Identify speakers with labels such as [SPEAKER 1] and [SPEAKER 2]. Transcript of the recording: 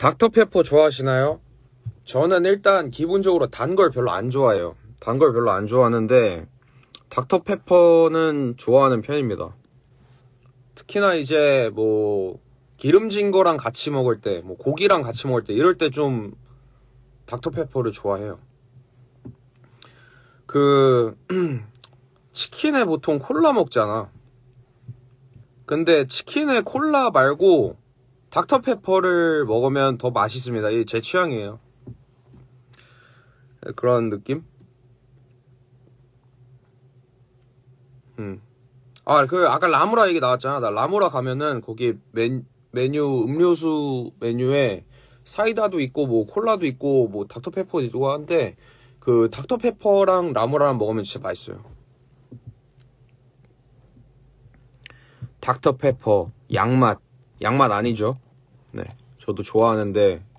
[SPEAKER 1] 닥터페퍼 좋아하시나요? 저는 일단 기본적으로 단 걸 별로 안 좋아해요. 단 걸 별로 안 좋아하는데 닥터페퍼는 좋아하는 편입니다. 특히나 이제 뭐 기름진 거랑 같이 먹을 때, 뭐 고기랑 같이 먹을 때 이럴 때 좀 닥터페퍼를 좋아해요. 그 치킨에 보통 콜라 먹잖아. 근데 치킨에 콜라 말고 닥터페퍼를 먹으면 더 맛있습니다. 이게 제 취향이에요. 그런 느낌? 음. 아, 그, 아까 라무라 얘기 나왔잖아. 나 라무라 가면은 거기 메, 메뉴, 음료수 메뉴에 사이다도 있고, 뭐, 콜라도 있고, 뭐, 닥터페퍼도 있고 한데, 그, 닥터페퍼랑 라무라랑 먹으면 진짜 맛있어요. 닥터페퍼, 양맛, 양맛 아니죠 네 저도 좋아하는데